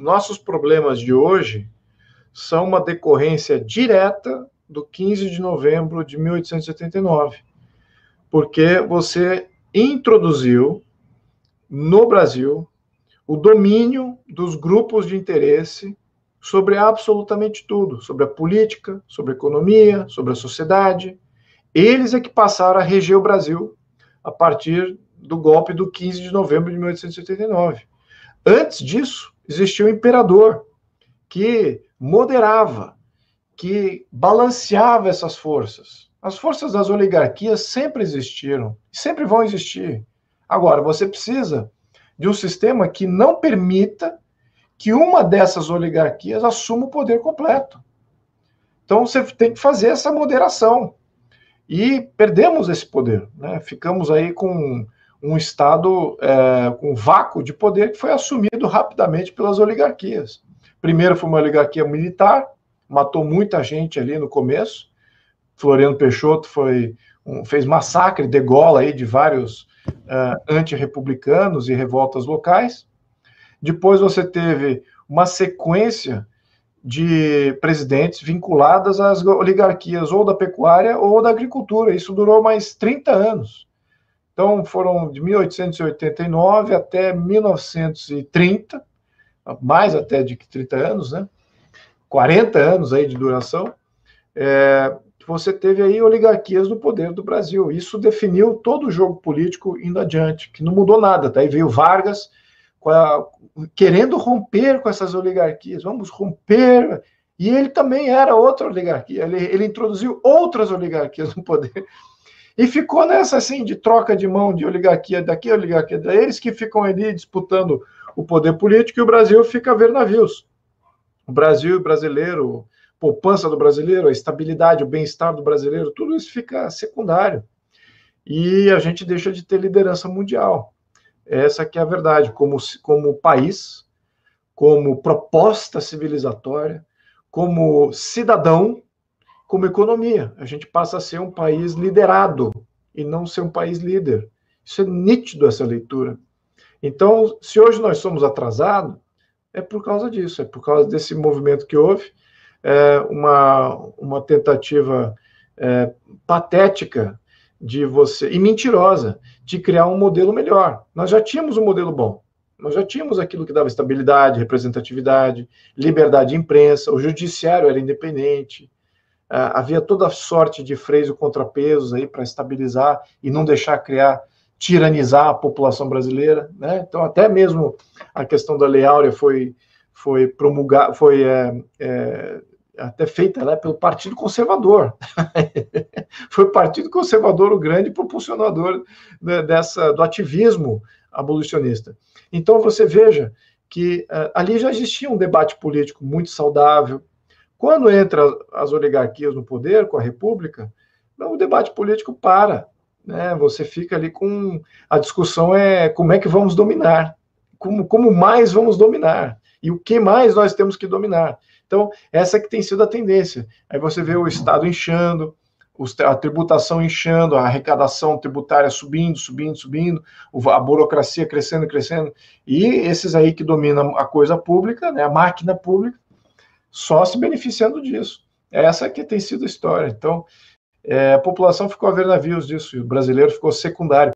nossos problemas de hoje são uma decorrência direta do 15 de novembro de 1889, porque você introduziu no Brasil o domínio dos grupos de interesse sobre absolutamente tudo, sobre a política, sobre a economia, sobre a sociedade. Eles é que passaram a reger o Brasil a partir do golpe do 15 de novembro de 1889. Antes disso, existia um imperador que moderava, que balanceava essas forças. As forças das oligarquias sempre existiram, sempre vão existir. Agora, você precisa de um sistema que não permita que uma dessas oligarquias assuma o poder completo. Então, você tem que fazer essa moderação. E perdemos esse poder, né? Ficamos aí com um Estado é, com vácuo de poder que foi assumido rapidamente pelas oligarquias. Primeiro foi uma oligarquia militar, matou muita gente ali no começo. Floriano Peixoto foi um, fez massacre, degola aí de vários uh, antirrepublicanos e revoltas locais. Depois você teve uma sequência de presidentes vinculadas às oligarquias ou da pecuária ou da agricultura. Isso durou mais 30 anos. Então, foram de 1889 até 1930, mais até de 30 anos, né? 40 anos aí de duração. É, você teve aí oligarquias no poder do Brasil. Isso definiu todo o jogo político indo adiante, que não mudou nada. Daí veio Vargas a, querendo romper com essas oligarquias. Vamos romper. E ele também era outra oligarquia. Ele, ele introduziu outras oligarquias no poder. E ficou nessa assim de troca de mão de oligarquia daqui, oligarquia daí, eles que ficam ali disputando o poder político e o Brasil fica a ver navios. O Brasil e o brasileiro, poupança do brasileiro, a estabilidade, o bem-estar do brasileiro, tudo isso fica secundário. E a gente deixa de ter liderança mundial. Essa que é a verdade, como, como país, como proposta civilizatória, como cidadão, como economia. A gente passa a ser um país liderado e não ser um país líder. Isso é nítido, essa leitura. Então, se hoje nós somos atrasados, é por causa disso, é por causa desse movimento que houve, é uma, uma tentativa é, patética de você, e mentirosa, de criar um modelo melhor. Nós já tínhamos um modelo bom, nós já tínhamos aquilo que dava estabilidade, representatividade, liberdade de imprensa, o judiciário era independente, é, havia toda sorte de freios e contrapesos aí para estabilizar e não deixar criar tiranizar a população brasileira, né? Então até mesmo a questão da Lei Áurea foi foi promulgada, foi é, é, até feita né, pelo Partido Conservador. foi o Partido Conservador o grande propulsionador né, dessa do ativismo abolicionista. Então você veja que é, ali já existia um debate político muito saudável, quando entram as oligarquias no poder, com a República, o debate político para. Né? Você fica ali com. A discussão é como é que vamos dominar, como, como mais vamos dominar e o que mais nós temos que dominar. Então, essa que tem sido a tendência. Aí você vê o Estado inchando, a tributação inchando, a arrecadação tributária subindo, subindo, subindo, a burocracia crescendo, crescendo, e esses aí que dominam a coisa pública, né, a máquina pública, só se beneficiando disso. É essa que tem sido a história. Então, é, a população ficou a ver navios disso, e o brasileiro ficou secundário.